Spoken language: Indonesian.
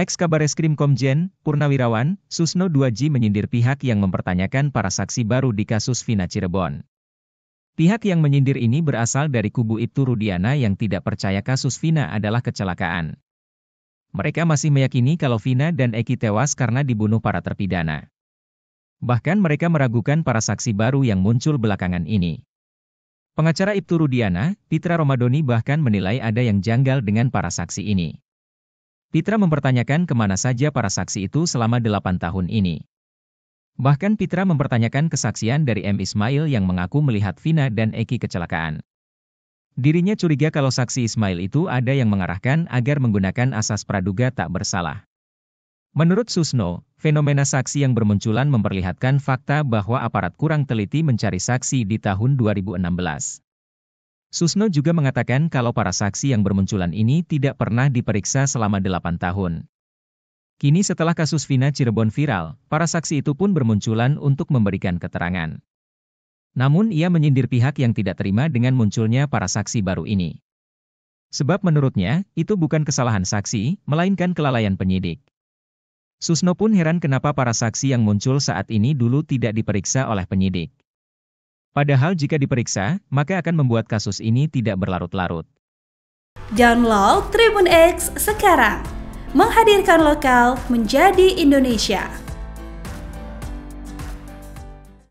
Ex Kabareskrim Eskrim Komjen, Purnawirawan, Susno 2G menyindir pihak yang mempertanyakan para saksi baru di kasus Vina Cirebon. Pihak yang menyindir ini berasal dari kubu Ibtu Rudiana yang tidak percaya kasus Vina adalah kecelakaan. Mereka masih meyakini kalau Vina dan Eki tewas karena dibunuh para terpidana. Bahkan mereka meragukan para saksi baru yang muncul belakangan ini. Pengacara Ibtu Rudiana, Pitra Romadoni bahkan menilai ada yang janggal dengan para saksi ini. Pitra mempertanyakan kemana saja para saksi itu selama delapan tahun ini. Bahkan Pitra mempertanyakan kesaksian dari M. Ismail yang mengaku melihat Vina dan Eki kecelakaan. Dirinya curiga kalau saksi Ismail itu ada yang mengarahkan agar menggunakan asas praduga tak bersalah. Menurut Susno, fenomena saksi yang bermunculan memperlihatkan fakta bahwa aparat kurang teliti mencari saksi di tahun 2016. Susno juga mengatakan kalau para saksi yang bermunculan ini tidak pernah diperiksa selama 8 tahun. Kini setelah kasus Vina Cirebon viral, para saksi itu pun bermunculan untuk memberikan keterangan. Namun ia menyindir pihak yang tidak terima dengan munculnya para saksi baru ini. Sebab menurutnya, itu bukan kesalahan saksi, melainkan kelalaian penyidik. Susno pun heran kenapa para saksi yang muncul saat ini dulu tidak diperiksa oleh penyidik. Padahal jika diperiksa, maka akan membuat kasus ini tidak berlarut-larut. Download Tribun X sekarang. Menghadirkan lokal menjadi Indonesia.